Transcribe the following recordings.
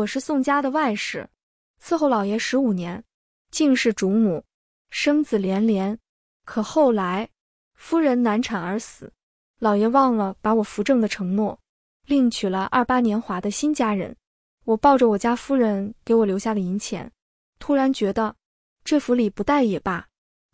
我是宋家的外室，伺候老爷十五年，竟是主母，生子连连。可后来夫人难产而死，老爷忘了把我扶正的承诺，另娶了二八年华的新家人。我抱着我家夫人给我留下的银钱，突然觉得这府里不待也罢。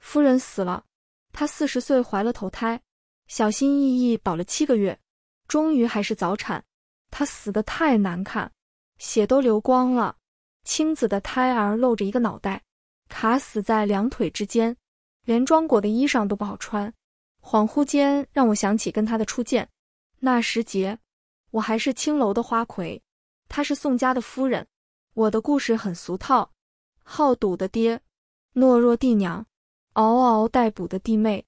夫人死了，她四十岁怀了头胎，小心翼翼保了七个月，终于还是早产。她死的太难看。血都流光了，青子的胎儿露着一个脑袋，卡死在两腿之间，连装裹的衣裳都不好穿。恍惚间，让我想起跟他的初见。那时节，我还是青楼的花魁，他是宋家的夫人。我的故事很俗套：好赌的爹，懦弱弟娘，嗷嗷待哺的弟妹，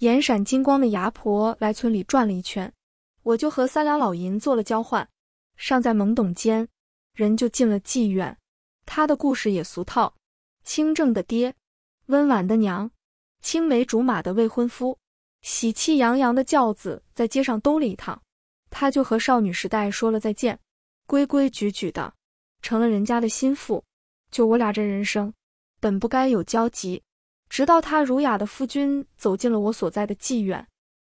眼闪金光的牙婆。来村里转了一圈，我就和三两老银做了交换。尚在懵懂间。人就进了妓院，他的故事也俗套：清正的爹，温婉的娘，青梅竹马的未婚夫，喜气洋洋的轿子在街上兜了一趟，他就和少女时代说了再见，规规矩矩的成了人家的心腹。就我俩这人生，本不该有交集，直到他儒雅的夫君走进了我所在的妓院，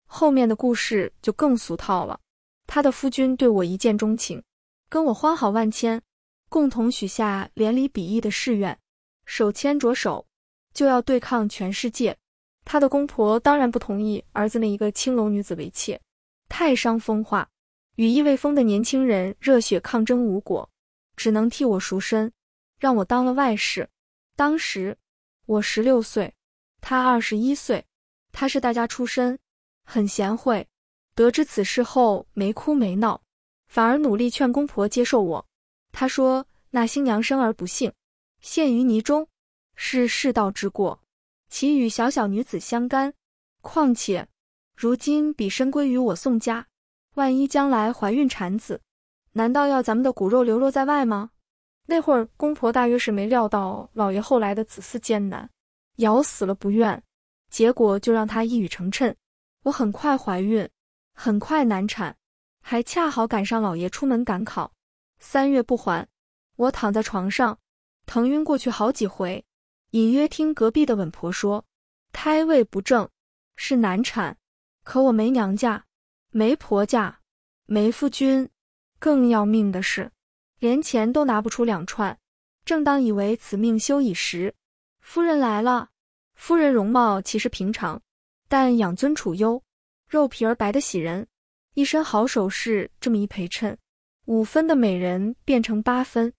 后面的故事就更俗套了。他的夫君对我一见钟情。跟我欢好万千，共同许下连理比翼的誓愿，手牵着手就要对抗全世界。他的公婆当然不同意儿子那一个青楼女子为妾，太伤风化。羽翼未丰的年轻人热血抗争无果，只能替我赎身，让我当了外室。当时我十六岁，他二十一岁，他是大家出身，很贤惠。得知此事后，没哭没闹。反而努力劝公婆接受我。他说：“那新娘生而不幸，陷于泥中，是世道之过，岂与小小女子相干？况且如今彼身归于我宋家，万一将来怀孕产子，难道要咱们的骨肉流落在外吗？”那会儿公婆大约是没料到老爷后来的子嗣艰难，咬死了不愿，结果就让他一语成谶。我很快怀孕，很快难产。还恰好赶上老爷出门赶考，三月不还。我躺在床上，疼晕过去好几回，隐约听隔壁的稳婆说，胎位不正，是难产。可我没娘家，没婆家，没夫君，更要命的是，连钱都拿不出两串。正当以为此命休矣时，夫人来了。夫人容貌其实平常，但养尊处优，肉皮儿白得喜人。一身好首饰，这么一陪衬，五分的美人变成八分，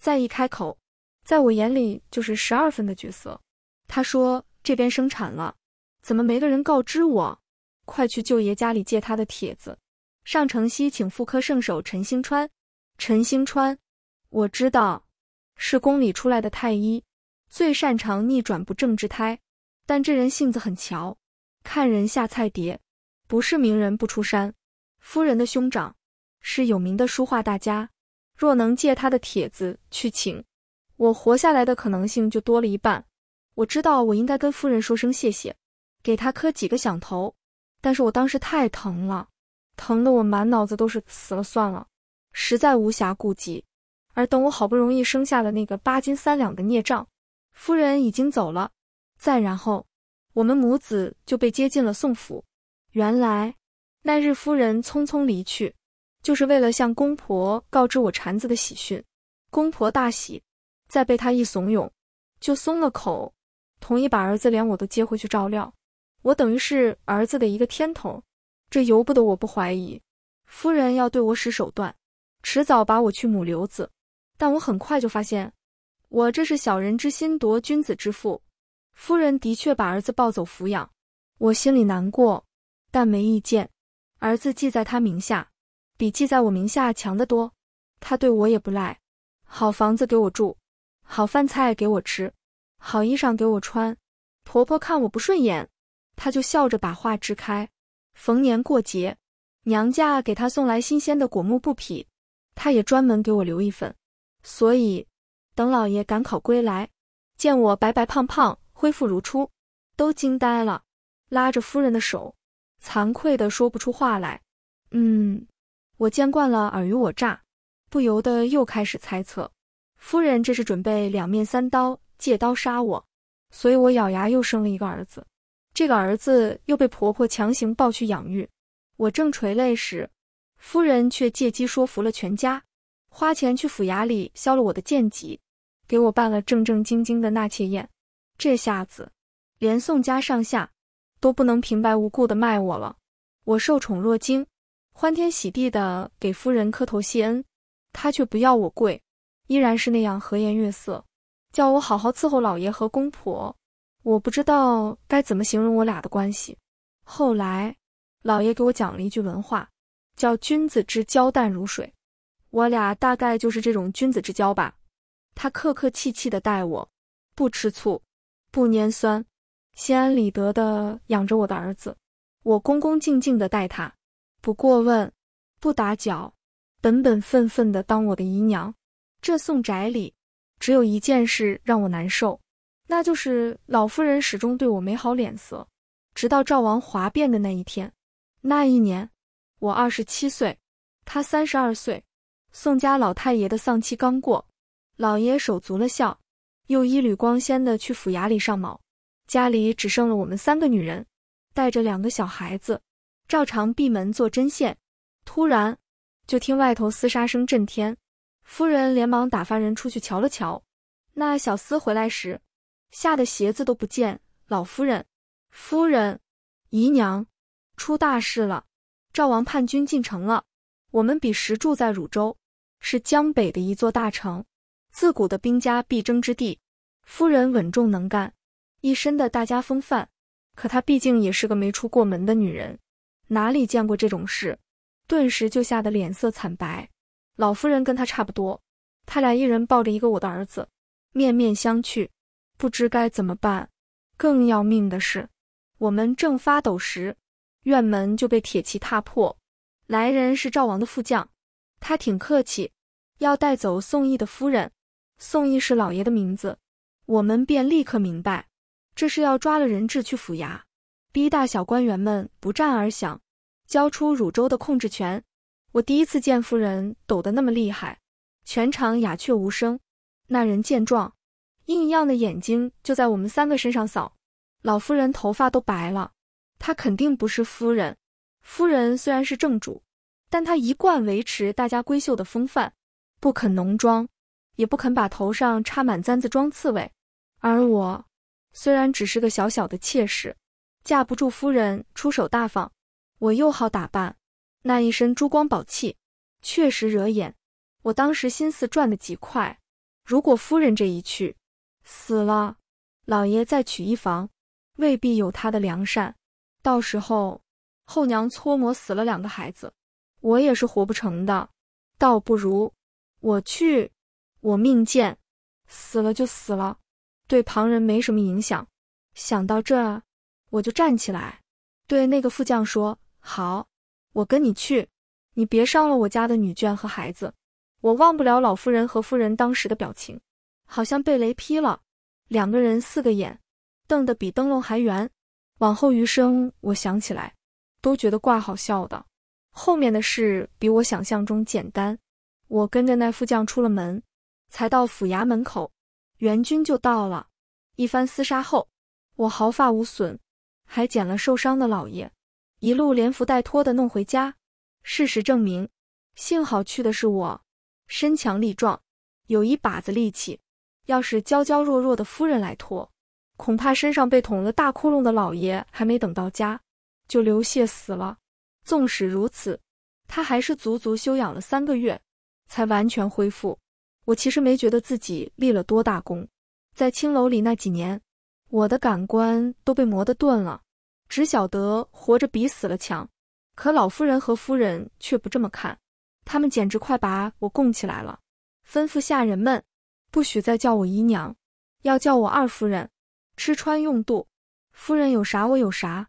再一开口，在我眼里就是十二分的角色。他说这边生产了，怎么没个人告知我？快去舅爷家里借他的帖子。上城西请妇科圣手陈星川。陈星川，我知道，是宫里出来的太医，最擅长逆转不正之胎，但这人性子很瞧，看人下菜碟，不是名人不出山。夫人的兄长是有名的书画大家，若能借他的帖子去请，我活下来的可能性就多了一半。我知道我应该跟夫人说声谢谢，给他磕几个响头，但是我当时太疼了，疼得我满脑子都是死了算了，实在无暇顾及。而等我好不容易生下了那个八斤三两的孽障，夫人已经走了，再然后，我们母子就被接进了宋府。原来。那日夫人匆匆离去，就是为了向公婆告知我产子的喜讯。公婆大喜，再被她一怂恿，就松了口，同意把儿子连我都接回去照料。我等于是儿子的一个天头，这由不得我不怀疑夫人要对我使手段，迟早把我去母瘤子。但我很快就发现，我这是小人之心夺君子之腹。夫人的确把儿子抱走抚养，我心里难过，但没意见。儿子记在他名下，比记在我名下强得多。他对我也不赖，好房子给我住，好饭菜给我吃，好衣裳给我穿。婆婆看我不顺眼，他就笑着把话支开。逢年过节，娘家给他送来新鲜的果木布匹，他也专门给我留一份。所以，等老爷赶考归来，见我白白胖胖，恢复如初，都惊呆了，拉着夫人的手。惭愧的说不出话来。嗯，我见惯了尔虞我诈，不由得又开始猜测，夫人这是准备两面三刀，借刀杀我。所以，我咬牙又生了一个儿子。这个儿子又被婆婆强行抱去养育。我正垂泪时，夫人却借机说服了全家，花钱去府衙里削了我的贱籍，给我办了正正经经的纳妾宴。这下子，连宋家上下。都不能平白无故的卖我了，我受宠若惊，欢天喜地的给夫人磕头谢恩。她却不要我跪，依然是那样和颜悦色，叫我好好伺候老爷和公婆。我不知道该怎么形容我俩的关系。后来，老爷给我讲了一句文化，叫“君子之交淡如水”。我俩大概就是这种君子之交吧。他客客气气的待我，不吃醋，不拈酸。心安理得的养着我的儿子，我恭恭敬敬的待他，不过问，不打搅，本本分分的当我的姨娘。这宋宅里，只有一件事让我难受，那就是老夫人始终对我没好脸色。直到赵王哗变的那一天，那一年我二十七岁，他三十二岁。宋家老太爷的丧期刚过，老爷手足了孝，又一缕光鲜的去府衙里上卯。家里只剩了我们三个女人，带着两个小孩子，照常闭门做针线。突然，就听外头厮杀声震天，夫人连忙打发人出去瞧了瞧。那小厮回来时，吓得鞋子都不见。老夫人，夫人，姨娘，出大事了！赵王叛军进城了。我们彼时住在汝州，是江北的一座大城，自古的兵家必争之地。夫人稳重能干。一身的大家风范，可她毕竟也是个没出过门的女人，哪里见过这种事？顿时就吓得脸色惨白。老夫人跟她差不多，他俩一人抱着一个我的儿子，面面相觑，不知该怎么办。更要命的是，我们正发抖时，院门就被铁骑踏破。来人是赵王的副将，他挺客气，要带走宋义的夫人。宋义是老爷的名字，我们便立刻明白。这是要抓了人质去府衙，逼大小官员们不战而降，交出汝州的控制权。我第一次见夫人抖得那么厉害，全场鸦雀无声。那人见状，硬一样的眼睛就在我们三个身上扫。老夫人头发都白了，她肯定不是夫人。夫人虽然是正主，但她一贯维持大家闺秀的风范，不肯浓妆，也不肯把头上插满簪子装刺猬。而我。虽然只是个小小的妾室，架不住夫人出手大方。我又好打扮，那一身珠光宝气，确实惹眼。我当时心思转得极快，如果夫人这一去死了，老爷再娶一房，未必有她的良善。到时候后娘搓磨死了两个孩子，我也是活不成的。倒不如我去，我命贱，死了就死了。对旁人没什么影响。想到这，我就站起来，对那个副将说：“好，我跟你去。你别伤了我家的女眷和孩子。我忘不了老夫人和夫人当时的表情，好像被雷劈了，两个人四个眼瞪得比灯笼还圆。往后余生，我想起来都觉得怪好笑的。后面的事比我想象中简单。我跟着那副将出了门，才到府衙门口。”援军就到了，一番厮杀后，我毫发无损，还捡了受伤的老爷，一路连扶带拖的弄回家。事实证明，幸好去的是我，身强力壮，有一把子力气。要是娇娇弱弱的夫人来拖，恐怕身上被捅了大窟窿的老爷还没等到家，就流血死了。纵使如此，他还是足足休养了三个月，才完全恢复。我其实没觉得自己立了多大功，在青楼里那几年，我的感官都被磨得钝了，只晓得活着比死了强。可老夫人和夫人却不这么看，他们简直快把我供起来了，吩咐下人们不许再叫我姨娘，要叫我二夫人。吃穿用度，夫人有啥我有啥。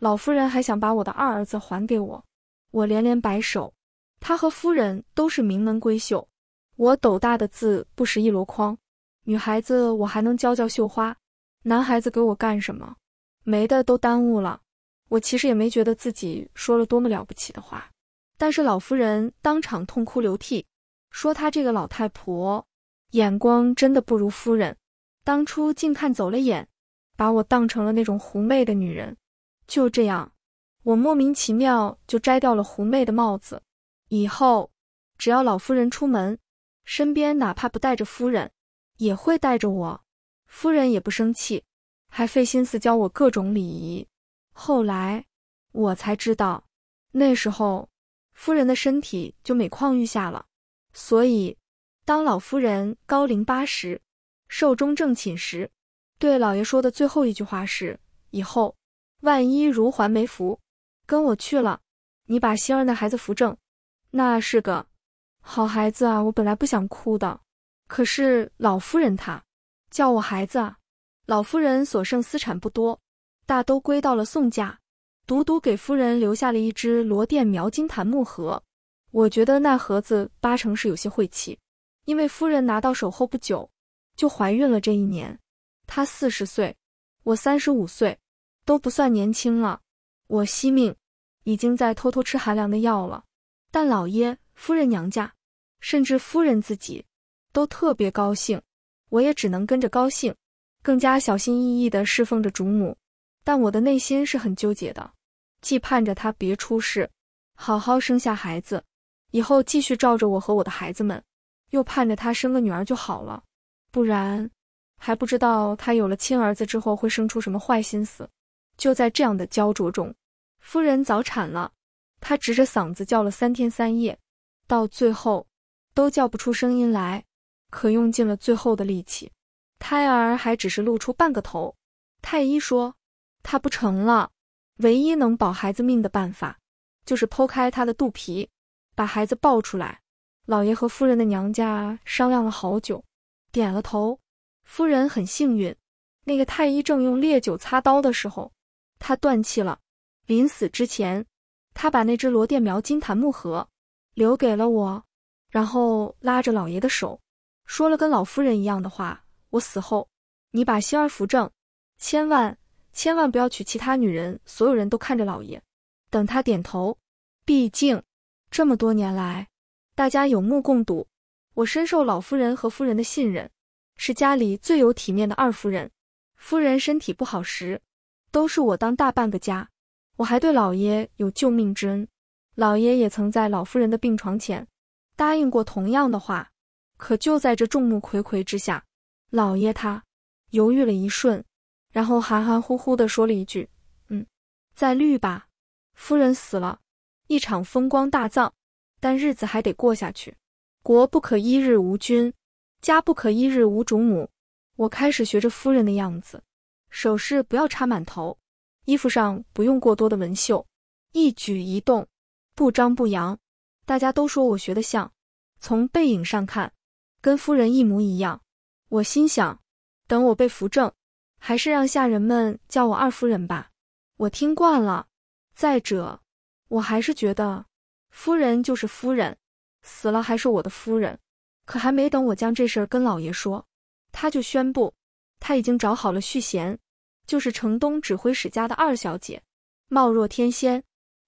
老夫人还想把我的二儿子还给我，我连连摆手。他和夫人都是名门闺秀。我斗大的字不识一箩筐，女孩子我还能教教绣花，男孩子给我干什么？没的都耽误了。我其实也没觉得自己说了多么了不起的话，但是老夫人当场痛哭流涕，说她这个老太婆眼光真的不如夫人，当初竟看走了眼，把我当成了那种狐媚的女人。就这样，我莫名其妙就摘掉了狐媚的帽子。以后只要老夫人出门。身边哪怕不带着夫人，也会带着我。夫人也不生气，还费心思教我各种礼仪。后来我才知道，那时候夫人的身体就每况愈下了。所以，当老夫人高龄八十，寿终正寝时，对老爷说的最后一句话是：“以后万一如环没福，跟我去了，你把心儿那孩子扶正，那是个。”好孩子啊，我本来不想哭的，可是老夫人她叫我孩子啊。老夫人所剩私产不多，大都归到了宋家，独独给夫人留下了一只罗甸描金檀木盒。我觉得那盒子八成是有些晦气，因为夫人拿到手后不久就怀孕了。这一年，她四十岁，我三十五岁，都不算年轻了。我惜命，已经在偷偷吃寒凉的药了。但老爷、夫人娘家。甚至夫人自己都特别高兴，我也只能跟着高兴，更加小心翼翼的侍奉着主母。但我的内心是很纠结的，既盼着她别出事，好好生下孩子，以后继续照着我和我的孩子们，又盼着她生个女儿就好了。不然还不知道她有了亲儿子之后会生出什么坏心思。就在这样的焦灼中，夫人早产了，她直着嗓子叫了三天三夜，到最后。都叫不出声音来，可用尽了最后的力气，胎儿还只是露出半个头。太医说他不成了，唯一能保孩子命的办法就是剖开他的肚皮，把孩子抱出来。老爷和夫人的娘家商量了好久，点了头。夫人很幸运，那个太医正用烈酒擦刀的时候，她断气了。临死之前，她把那只罗甸苗金檀木盒留给了我。然后拉着老爷的手，说了跟老夫人一样的话。我死后，你把心儿扶正，千万千万不要娶其他女人。所有人都看着老爷，等他点头。毕竟这么多年来，大家有目共睹，我深受老夫人和夫人的信任，是家里最有体面的二夫人。夫人身体不好时，都是我当大半个家。我还对老爷有救命之恩，老爷也曾在老夫人的病床前。答应过同样的话，可就在这众目睽睽之下，老爷他犹豫了一瞬，然后含含糊糊地说了一句：“嗯，再绿吧。”夫人死了，一场风光大葬，但日子还得过下去。国不可一日无君，家不可一日无主母。我开始学着夫人的样子，首饰不要插满头，衣服上不用过多的纹绣，一举一动不张不扬。大家都说我学的像，从背影上看，跟夫人一模一样。我心想，等我被扶正，还是让下人们叫我二夫人吧，我听惯了。再者，我还是觉得夫人就是夫人，死了还是我的夫人。可还没等我将这事儿跟老爷说，他就宣布他已经找好了续弦，就是城东指挥使家的二小姐，貌若天仙，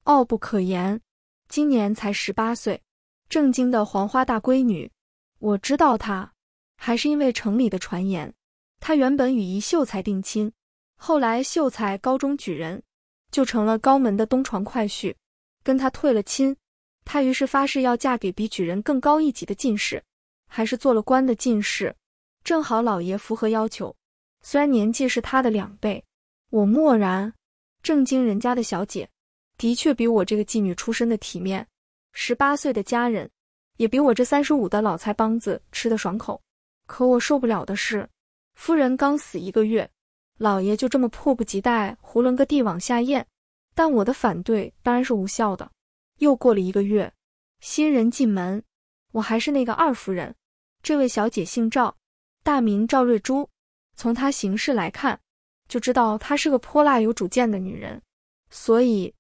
傲不可言。今年才十八岁，正经的黄花大闺女。我知道她，还是因为城里的传言。她原本与一秀才定亲，后来秀才高中举人，就成了高门的东床快婿，跟她退了亲。她于是发誓要嫁给比举人更高一级的进士，还是做了官的进士。正好老爷符合要求，虽然年纪是他的两倍。我默然，正经人家的小姐。的确比我这个妓女出身的体面，十八岁的家人也比我这三十五的老菜帮子吃的爽口。可我受不了的是，夫人刚死一个月，老爷就这么迫不及待，囫囵个地往下咽。但我的反对当然是无效的。又过了一个月，新人进门，我还是那个二夫人。这位小姐姓赵，大名赵瑞珠。从她行事来看，就知道她是个泼辣有主见的女人，所以。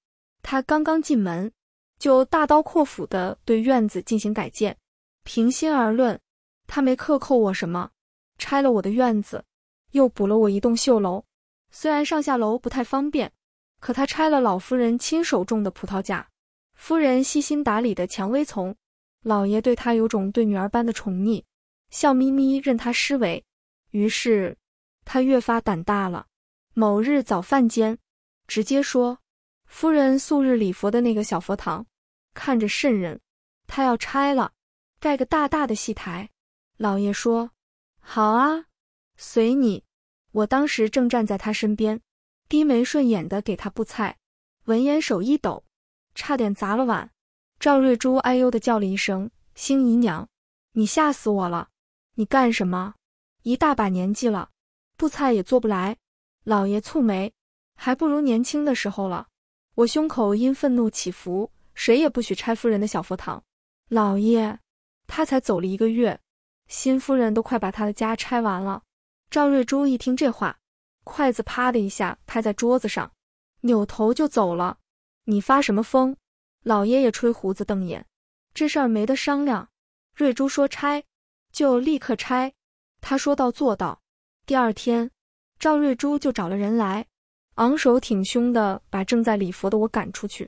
他刚刚进门，就大刀阔斧地对院子进行改建。平心而论，他没克扣我什么，拆了我的院子，又补了我一栋绣楼。虽然上下楼不太方便，可他拆了老夫人亲手种的葡萄架，夫人细心打理的蔷薇丛。老爷对他有种对女儿般的宠溺，笑眯眯任他施为。于是他越发胆大了。某日早饭间，直接说。夫人素日礼佛的那个小佛堂，看着渗人，他要拆了，盖个大大的戏台。老爷说：“好啊，随你。”我当时正站在他身边，低眉顺眼的给他布菜，闻言手一抖，差点砸了碗。赵瑞珠哎呦的叫了一声：“星姨娘，你吓死我了！你干什么？一大把年纪了，布菜也做不来。”老爷蹙眉：“还不如年轻的时候了。”我胸口因愤怒起伏，谁也不许拆夫人的小佛堂。老爷，他才走了一个月，新夫人都快把他的家拆完了。赵瑞珠一听这话，筷子啪的一下拍在桌子上，扭头就走了。你发什么疯？老爷也吹胡子瞪眼。这事儿没得商量。瑞珠说拆就立刻拆，他说到做到。第二天，赵瑞珠就找了人来。昂首挺胸的把正在礼佛的我赶出去，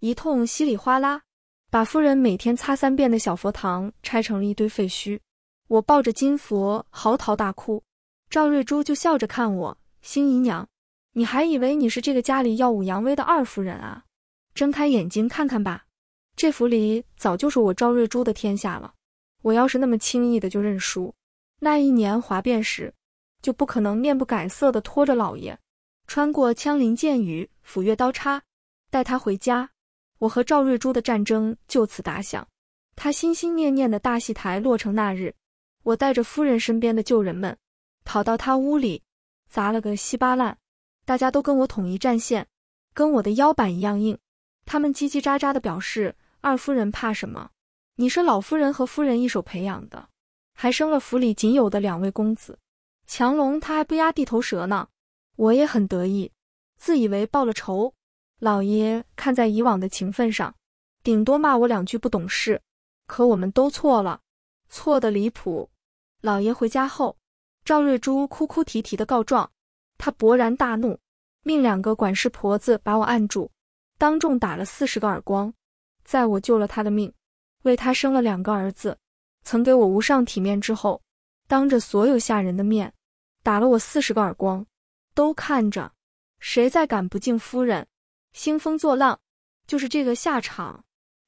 一通稀里哗啦，把夫人每天擦三遍的小佛堂拆成了一堆废墟。我抱着金佛嚎啕大哭，赵瑞珠就笑着看我：“新姨娘，你还以为你是这个家里耀武扬威的二夫人啊？睁开眼睛看看吧，这府里早就是我赵瑞珠的天下了。我要是那么轻易的就认输，那一年哗变时，就不可能面不改色的拖着老爷。”穿过枪林箭雨，斧钺刀叉，带他回家。我和赵瑞珠的战争就此打响。他心心念念的大戏台落成那日，我带着夫人身边的旧人们，跑到他屋里，砸了个稀巴烂。大家都跟我统一战线，跟我的腰板一样硬。他们叽叽喳喳的表示：“二夫人怕什么？你是老夫人和夫人一手培养的，还生了府里仅有的两位公子，强龙他还不压地头蛇呢。”我也很得意，自以为报了仇。老爷看在以往的情分上，顶多骂我两句不懂事。可我们都错了，错得离谱。老爷回家后，赵瑞珠哭哭啼啼的告状，他勃然大怒，命两个管事婆子把我按住，当众打了四十个耳光。在我救了他的命，为他生了两个儿子，曾给我无上体面之后，当着所有下人的面，打了我四十个耳光。都看着，谁再敢不敬夫人，兴风作浪，就是这个下场。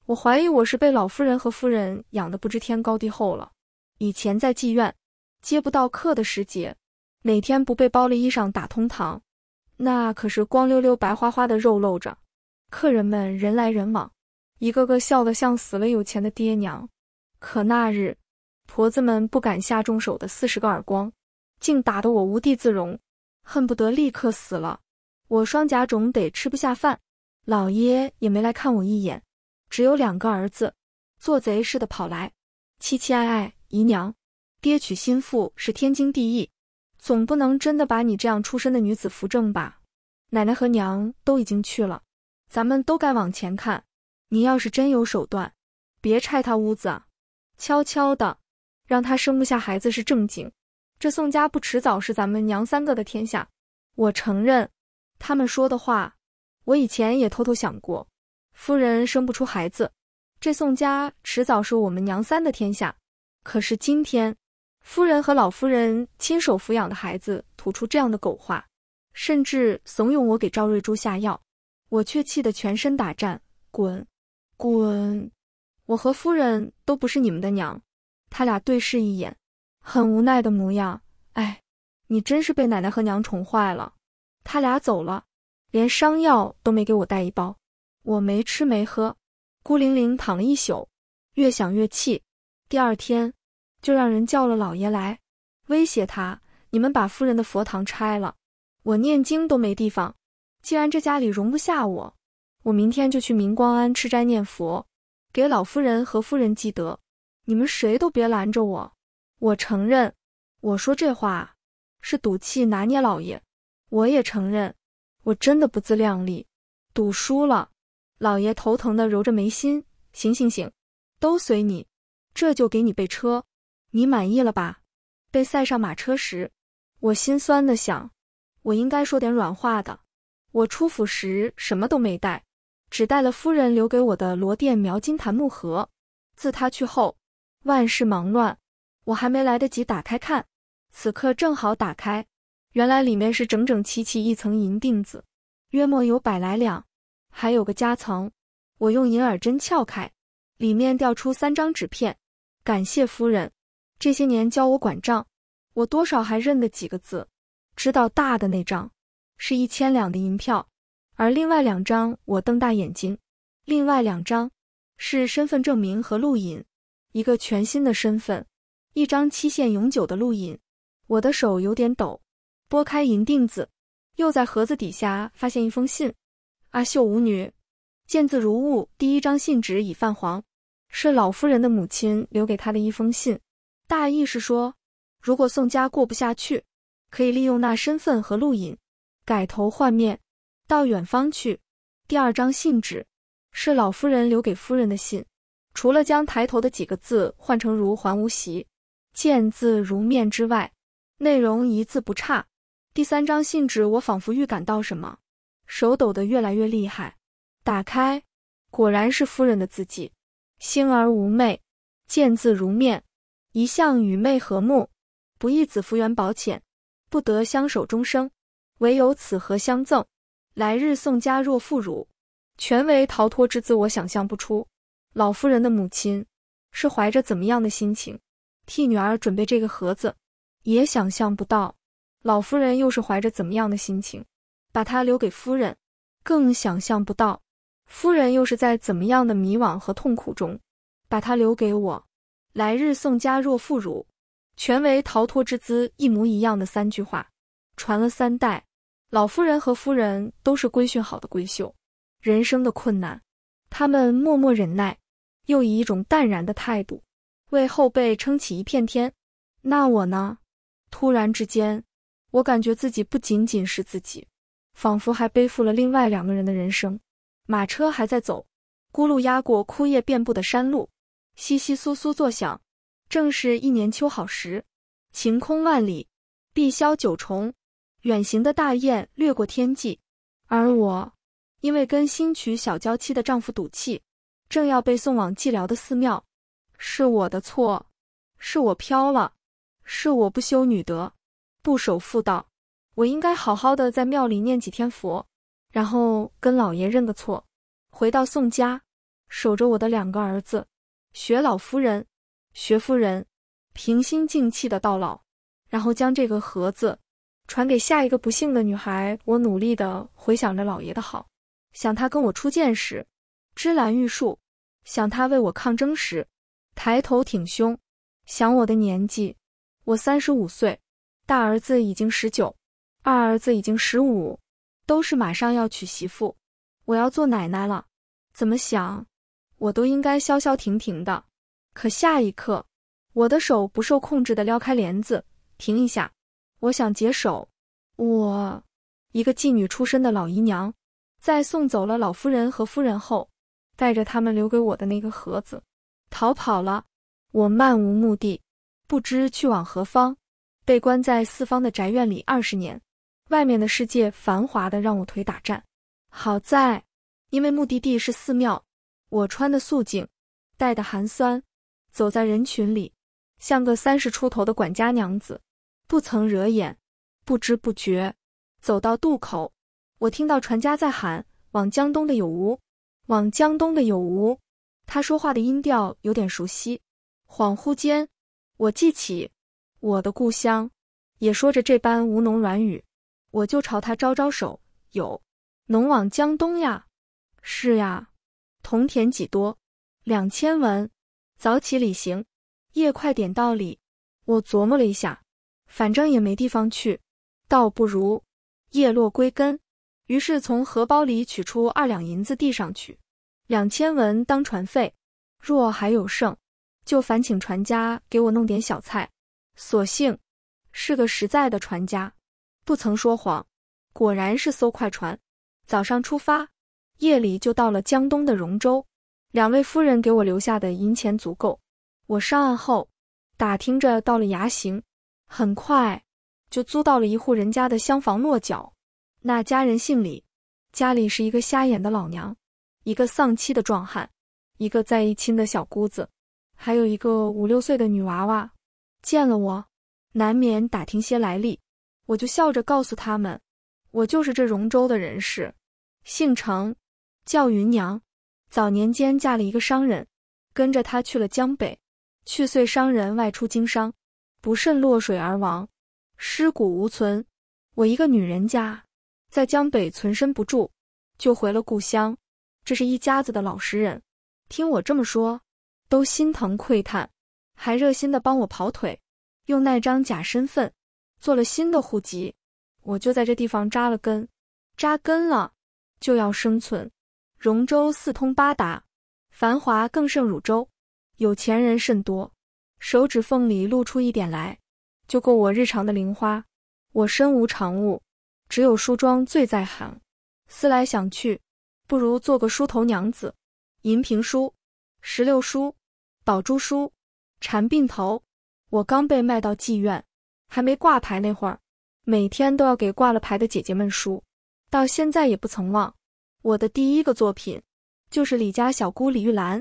我怀疑我是被老夫人和夫人养的不知天高地厚了。以前在妓院，接不到客的时节，每天不被剥了衣裳打通堂，那可是光溜溜白花花的肉露着。客人们人来人往，一个个笑得像死了有钱的爹娘。可那日，婆子们不敢下重手的四十个耳光，竟打得我无地自容。恨不得立刻死了，我双颊肿得吃不下饭，老爷也没来看我一眼。只有两个儿子，做贼似的跑来，凄凄哀哀。姨娘，爹娶心腹是天经地义，总不能真的把你这样出身的女子扶正吧？奶奶和娘都已经去了，咱们都该往前看。您要是真有手段，别拆他屋子悄悄的，让他生不下孩子是正经。这宋家不迟早是咱们娘三个的天下。我承认，他们说的话，我以前也偷偷想过。夫人生不出孩子，这宋家迟早是我们娘三的天下。可是今天，夫人和老夫人亲手抚养的孩子吐出这样的狗话，甚至怂恿我给赵瑞珠下药，我却气得全身打颤。滚，滚！我和夫人都不是你们的娘。他俩对视一眼。很无奈的模样，哎，你真是被奶奶和娘宠坏了。他俩走了，连伤药都没给我带一包，我没吃没喝，孤零零躺了一宿，越想越气。第二天就让人叫了老爷来，威胁他：你们把夫人的佛堂拆了，我念经都没地方。既然这家里容不下我，我明天就去明光庵吃斋念佛，给老夫人和夫人积德。你们谁都别拦着我。我承认，我说这话是赌气拿捏老爷。我也承认，我真的不自量力，赌输了。老爷头疼的揉着眉心，行行行，都随你，这就给你备车，你满意了吧？被塞上马车时，我心酸的想，我应该说点软话的。我出府时什么都没带，只带了夫人留给我的罗甸描金檀木盒。自他去后，万事忙乱。我还没来得及打开看，此刻正好打开，原来里面是整整齐齐一层银锭子，约莫有百来两，还有个夹层。我用银耳针撬开，里面掉出三张纸片。感谢夫人，这些年教我管账，我多少还认得几个字，知道大的那张是一千两的银票，而另外两张我瞪大眼睛，另外两张是身份证明和录影，一个全新的身份。一张期限永久的录影，我的手有点抖，拨开银锭子，又在盒子底下发现一封信。阿秀舞女，见字如晤。第一张信纸已泛黄，是老夫人的母亲留给她的一封信，大意是说，如果宋家过不下去，可以利用那身份和录影，改头换面，到远方去。第二张信纸是老夫人留给夫人的信，除了将抬头的几个字换成如还无席。见字如面之外，内容一字不差。第三张信纸，我仿佛预感到什么，手抖得越来越厉害。打开，果然是夫人的字迹，心儿无媚，见字如面，一向与妹和睦，不义子福缘薄浅，不得相守终生，唯有此和相赠，来日宋家若负汝，全为逃脱之自我想象不出老夫人的母亲是怀着怎么样的心情。替女儿准备这个盒子，也想象不到老夫人又是怀着怎么样的心情，把它留给夫人；更想象不到夫人又是在怎么样的迷惘和痛苦中，把它留给我。来日宋家若妇孺，全为逃脱之资。一模一样的三句话，传了三代。老夫人和夫人都是规训好的闺秀，人生的困难，他们默默忍耐，又以一种淡然的态度。为后辈撑起一片天，那我呢？突然之间，我感觉自己不仅仅是自己，仿佛还背负了另外两个人的人生。马车还在走，轱辘压过枯叶遍布的山路，窸窸窣窣作响。正是一年秋好时，晴空万里，碧霄九重。远行的大雁掠过天际，而我，因为跟新娶小娇妻的丈夫赌气，正要被送往寂寥的寺庙。是我的错，是我飘了，是我不修女德，不守妇道。我应该好好的在庙里念几天佛，然后跟老爷认个错，回到宋家，守着我的两个儿子，学老夫人，学夫人，平心静气的到老，然后将这个盒子传给下一个不幸的女孩。我努力的回想着老爷的好，想他跟我初见时，芝兰玉树，想他为我抗争时。抬头挺胸，想我的年纪，我三十五岁，大儿子已经十九，二儿子已经十五，都是马上要娶媳妇，我要做奶奶了。怎么想，我都应该消消停停的。可下一刻，我的手不受控制的撩开帘子。停一下，我想解手。我，一个妓女出身的老姨娘，在送走了老夫人和夫人后，带着他们留给我的那个盒子。逃跑了，我漫无目的，不知去往何方。被关在四方的宅院里二十年，外面的世界繁华的让我腿打颤。好在，因为目的地是寺庙，我穿的素净，带的寒酸，走在人群里，像个三十出头的管家娘子，不曾惹眼。不知不觉走到渡口，我听到船家在喊：“往江东的有无？往江东的有无？”他说话的音调有点熟悉，恍惚间，我记起我的故乡，也说着这般吴侬软语，我就朝他招招手。有，侬往江东呀？是呀，铜田几多？两千文。早起礼行，夜快点到礼。我琢磨了一下，反正也没地方去，倒不如叶落归根。于是从荷包里取出二两银子递上去。两千文当船费，若还有剩，就烦请船家给我弄点小菜。所幸是个实在的船家，不曾说谎。果然是艘快船，早上出发，夜里就到了江东的荣州。两位夫人给我留下的银钱足够，我上岸后打听着到了崖行，很快就租到了一户人家的厢房落脚。那家人姓李，家里是一个瞎眼的老娘。一个丧妻的壮汉，一个在一亲的小姑子，还有一个五六岁的女娃娃，见了我，难免打听些来历，我就笑着告诉他们，我就是这荣州的人氏，姓程，叫云娘。早年间嫁了一个商人，跟着他去了江北。去岁商人外出经商，不慎落水而亡，尸骨无存。我一个女人家，在江北存身不住，就回了故乡。这是一家子的老实人，听我这么说，都心疼窥叹，还热心的帮我跑腿，用那张假身份做了新的户籍，我就在这地方扎了根。扎根了，就要生存。荣州四通八达，繁华更胜汝州，有钱人甚多，手指缝里露出一点来，就够我日常的零花。我身无长物，只有梳妆最在行。思来想去。不如做个梳头娘子，银平梳，石榴梳，宝珠梳，缠鬓头。我刚被卖到妓院，还没挂牌那会儿，每天都要给挂了牌的姐姐们梳，到现在也不曾忘。我的第一个作品，就是李家小姑李玉兰。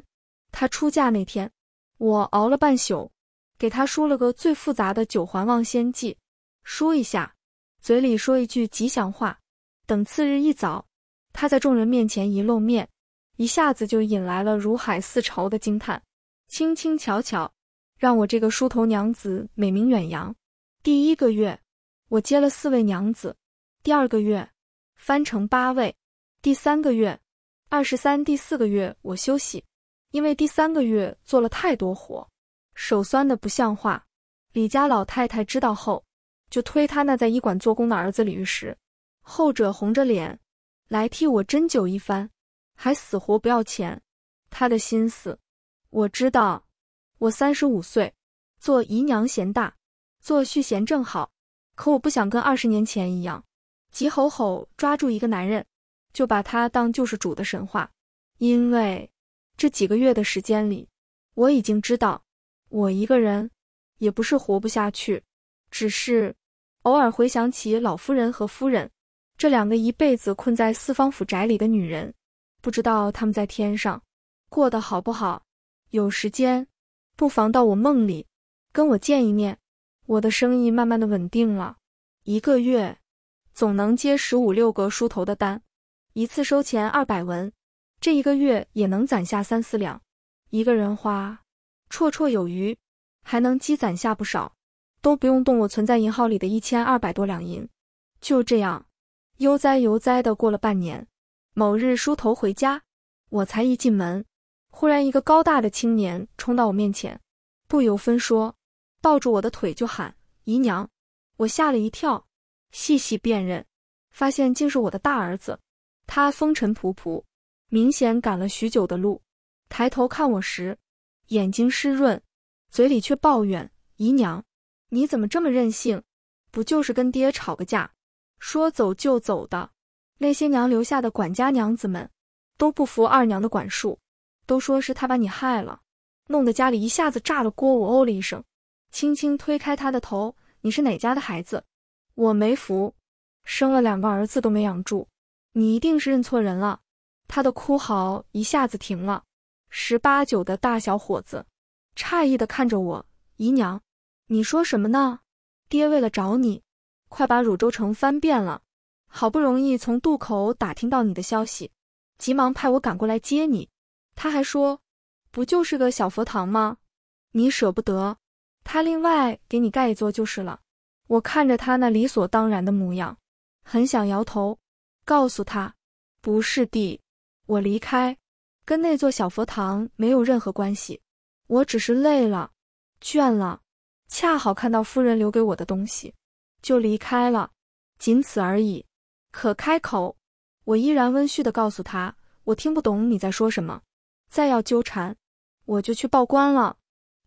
她出嫁那天，我熬了半宿，给她梳了个最复杂的九环望仙髻，梳一下，嘴里说一句吉祥话，等次日一早。他在众人面前一露面，一下子就引来了如海似潮的惊叹。轻轻巧巧，让我这个梳头娘子美名远扬。第一个月，我接了四位娘子；第二个月，翻成八位；第三个月，二十三；第四个月，我休息，因为第三个月做了太多活，手酸的不像话。李家老太太知道后，就推她那在医馆做工的儿子李玉石，后者红着脸。来替我针灸一番，还死活不要钱。他的心思我知道。我三十五岁，做姨娘嫌大，做续弦正好。可我不想跟二十年前一样，急吼吼抓住一个男人，就把他当救世主的神话。因为这几个月的时间里，我已经知道，我一个人也不是活不下去，只是偶尔回想起老夫人和夫人。这两个一辈子困在四方府宅里的女人，不知道他们在天上过得好不好？有时间不妨到我梦里跟我见一面。我的生意慢慢的稳定了，一个月总能接十五六个梳头的单，一次收钱二百文，这一个月也能攒下三四两，一个人花绰绰有余，还能积攒下不少，都不用动我存在银号里的一千二百多两银。就这样。悠哉悠哉的过了半年，某日梳头回家，我才一进门，忽然一个高大的青年冲到我面前，不由分说抱住我的腿就喊：“姨娘！”我吓了一跳，细细辨认，发现竟是我的大儿子。他风尘仆仆，明显赶了许久的路。抬头看我时，眼睛湿润，嘴里却抱怨：“姨娘，你怎么这么任性？不就是跟爹吵个架？”说走就走的，那些娘留下的管家娘子们，都不服二娘的管束，都说是她把你害了，弄得家里一下子炸了锅。我哦了一声，轻轻推开她的头。你是哪家的孩子？我没服，生了两个儿子都没养住。你一定是认错人了。他的哭嚎一下子停了，十八九的大小伙子，诧异的看着我。姨娘，你说什么呢？爹为了找你。快把汝州城翻遍了，好不容易从渡口打听到你的消息，急忙派我赶过来接你。他还说，不就是个小佛堂吗？你舍不得，他另外给你盖一座就是了。我看着他那理所当然的模样，很想摇头，告诉他，不是地，我离开，跟那座小佛堂没有任何关系。我只是累了，倦了，恰好看到夫人留给我的东西。就离开了，仅此而已。可开口，我依然温煦的告诉他：“我听不懂你在说什么，再要纠缠，我就去报官了。”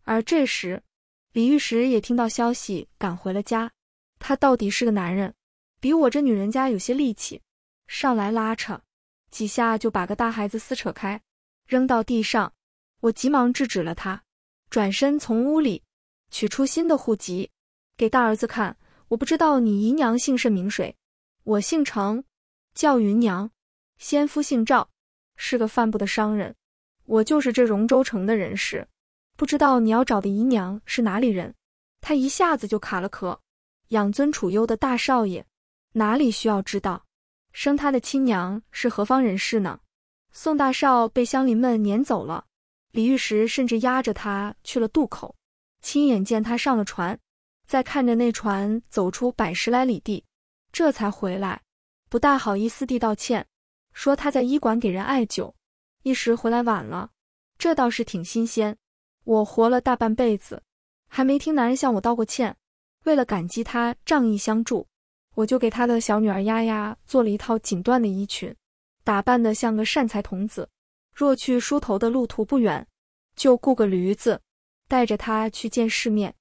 而这时，李玉石也听到消息，赶回了家。他到底是个男人，比我这女人家有些力气，上来拉扯几下，就把个大孩子撕扯开，扔到地上。我急忙制止了他，转身从屋里取出新的户籍给大儿子看。我不知道你姨娘姓甚名谁，我姓程，叫云娘，先夫姓赵，是个贩布的商人，我就是这荣州城的人氏。不知道你要找的姨娘是哪里人？他一下子就卡了壳。养尊处优的大少爷，哪里需要知道？生他的亲娘是何方人士呢？宋大少被乡邻们撵走了，李玉石甚至押着他去了渡口，亲眼见他上了船。再看着那船走出百十来里地，这才回来，不大好意思地道歉，说他在医馆给人艾灸，一时回来晚了。这倒是挺新鲜，我活了大半辈子，还没听男人向我道过歉。为了感激他仗义相助，我就给他的小女儿丫丫做了一套锦缎的衣裙，打扮得像个善财童子。若去梳头的路途不远，就雇个驴子，带着他去见世面。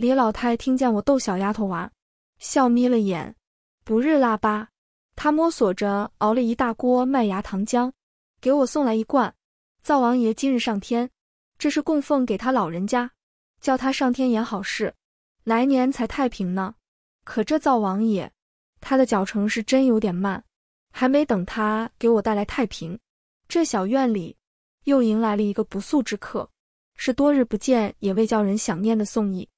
李老太听见我逗小丫头玩，笑眯了眼。不日腊八，她摸索着熬了一大锅麦芽糖浆，给我送来一罐。灶王爷今日上天，这是供奉给他老人家，叫他上天言好事，来年才太平呢。可这灶王爷，他的脚程是真有点慢，还没等他给我带来太平，这小院里又迎来了一个不速之客，是多日不见也未叫人想念的宋义。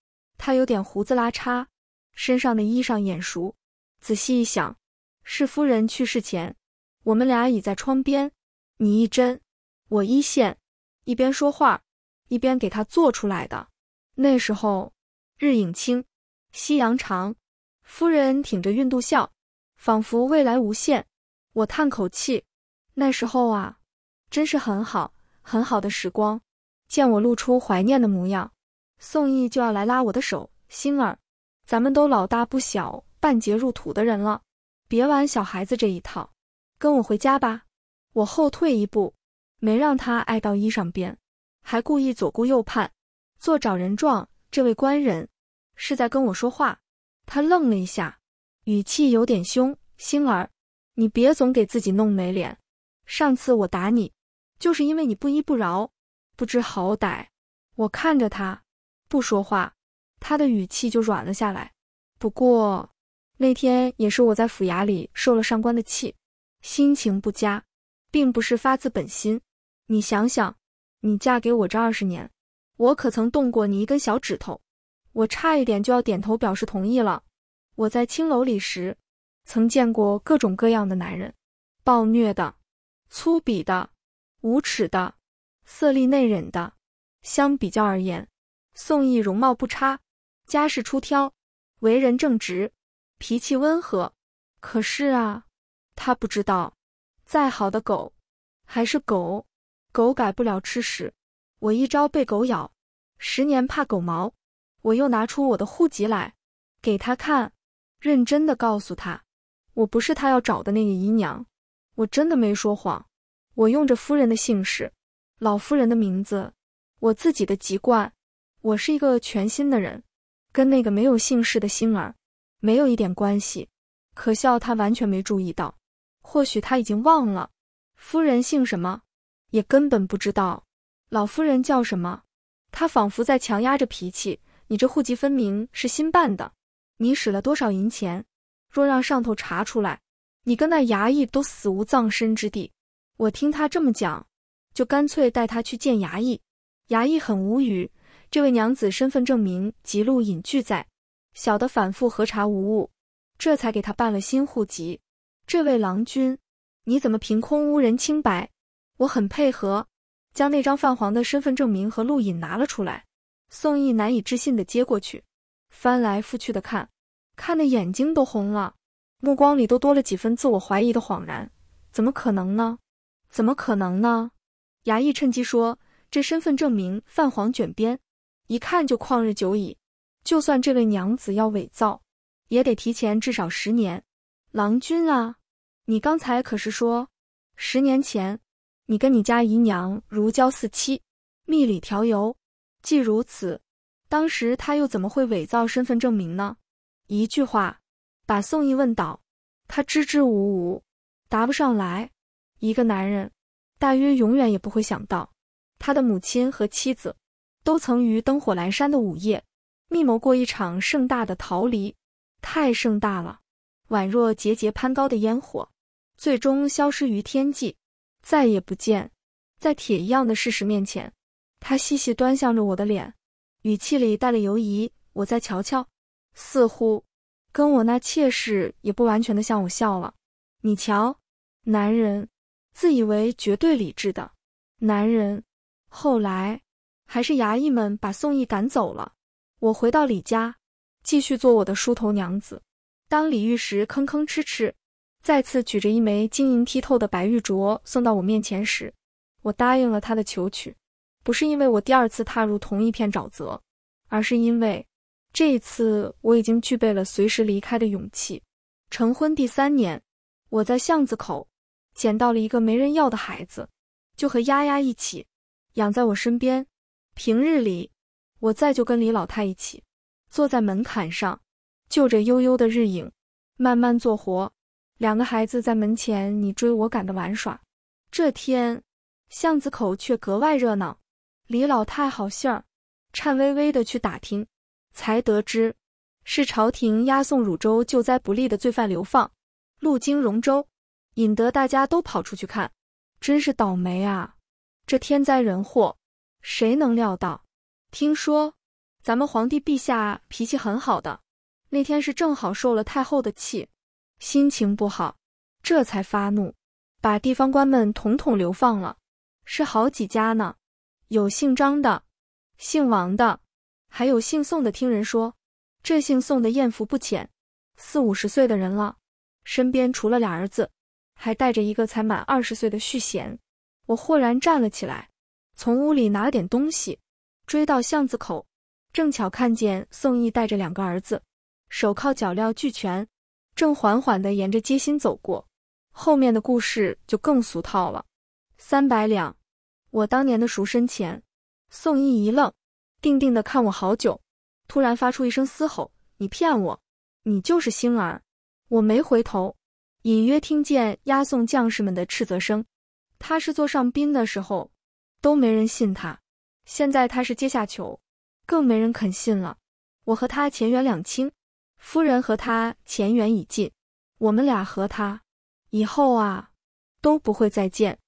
他有点胡子拉碴，身上的衣裳眼熟。仔细一想，是夫人去世前，我们俩倚在窗边，你一针，我一线，一边说话，一边给他做出来的。那时候，日影轻，夕阳长，夫人挺着孕肚笑，仿佛未来无限。我叹口气，那时候啊，真是很好很好的时光。见我露出怀念的模样。宋毅就要来拉我的手，星儿，咱们都老大不小、半截入土的人了，别玩小孩子这一套，跟我回家吧。我后退一步，没让他挨到衣裳边，还故意左顾右盼，做找人状。这位官人是在跟我说话。他愣了一下，语气有点凶：“星儿，你别总给自己弄没脸。上次我打你，就是因为你不依不饶，不知好歹。”我看着他。不说话，他的语气就软了下来。不过那天也是我在府衙里受了上官的气，心情不佳，并不是发自本心。你想想，你嫁给我这二十年，我可曾动过你一根小指头？我差一点就要点头表示同意了。我在青楼里时，曾见过各种各样的男人：暴虐的、粗鄙的、无耻的、色厉内荏的。相比较而言，宋义容貌不差，家世出挑，为人正直，脾气温和。可是啊，他不知道，再好的狗，还是狗，狗改不了吃屎。我一朝被狗咬，十年怕狗毛。我又拿出我的户籍来给他看，认真的告诉他，我不是他要找的那个姨娘，我真的没说谎。我用着夫人的姓氏，老夫人的名字，我自己的籍贯。我是一个全新的人，跟那个没有姓氏的星儿没有一点关系。可笑，他完全没注意到，或许他已经忘了夫人姓什么，也根本不知道老夫人叫什么。他仿佛在强压着脾气。你这户籍分明是新办的，你使了多少银钱？若让上头查出来，你跟那衙役都死无葬身之地。我听他这么讲，就干脆带他去见衙役。衙役很无语。这位娘子身份证明及录影俱在，小的反复核查无误，这才给她办了新户籍。这位郎君，你怎么凭空污人清白？我很配合，将那张泛黄的身份证明和录影拿了出来。宋义难以置信的接过去，翻来覆去的看，看的眼睛都红了，目光里都多了几分自我怀疑的恍然。怎么可能呢？怎么可能呢？衙役趁机说，这身份证明泛黄卷边。一看就旷日久矣，就算这位娘子要伪造，也得提前至少十年。郎君啊，你刚才可是说，十年前你跟你家姨娘如胶似漆，蜜里调油。既如此，当时他又怎么会伪造身份证明呢？一句话把宋义问倒，他支支吾吾，答不上来。一个男人，大约永远也不会想到，他的母亲和妻子。都曾于灯火阑珊的午夜，密谋过一场盛大的逃离，太盛大了，宛若节节攀高的烟火，最终消失于天际，再也不见。在铁一样的事实面前，他细细端详着我的脸，语气里带了犹疑。我再瞧瞧，似乎跟我那妾室也不完全的向我笑了。你瞧，男人自以为绝对理智的男人，后来。还是衙役们把宋义赶走了。我回到李家，继续做我的梳头娘子。当李玉石吭吭哧哧，再次举着一枚晶莹剔透的白玉镯送到我面前时，我答应了他的求娶，不是因为我第二次踏入同一片沼泽，而是因为这一次我已经具备了随时离开的勇气。成婚第三年，我在巷子口捡到了一个没人要的孩子，就和丫丫一起养在我身边。平日里，我在就跟李老太一起，坐在门槛上，就着悠悠的日影，慢慢做活。两个孩子在门前你追我赶的玩耍。这天巷子口却格外热闹。李老太好信儿，颤巍巍的去打听，才得知，是朝廷押送汝州救灾不力的罪犯流放，路经荣州，引得大家都跑出去看。真是倒霉啊！这天灾人祸。谁能料到？听说咱们皇帝陛下脾气很好的那天是正好受了太后的气，心情不好，这才发怒，把地方官们统统流放了，是好几家呢，有姓张的，姓王的，还有姓宋的。听人说，这姓宋的艳福不浅，四五十岁的人了，身边除了俩儿子，还带着一个才满二十岁的续弦。我豁然站了起来。从屋里拿了点东西，追到巷子口，正巧看见宋义带着两个儿子，手铐脚镣俱全，正缓缓地沿着街心走过。后面的故事就更俗套了。三百两，我当年的赎身钱。宋义一愣，定定地看我好久，突然发出一声嘶吼：“你骗我！你就是星儿！”我没回头，隐约听见押送将士们的斥责声。他是坐上宾的时候。都没人信他，现在他是阶下囚，更没人肯信了。我和他前缘两清，夫人和他前缘已尽，我们俩和他以后啊都不会再见。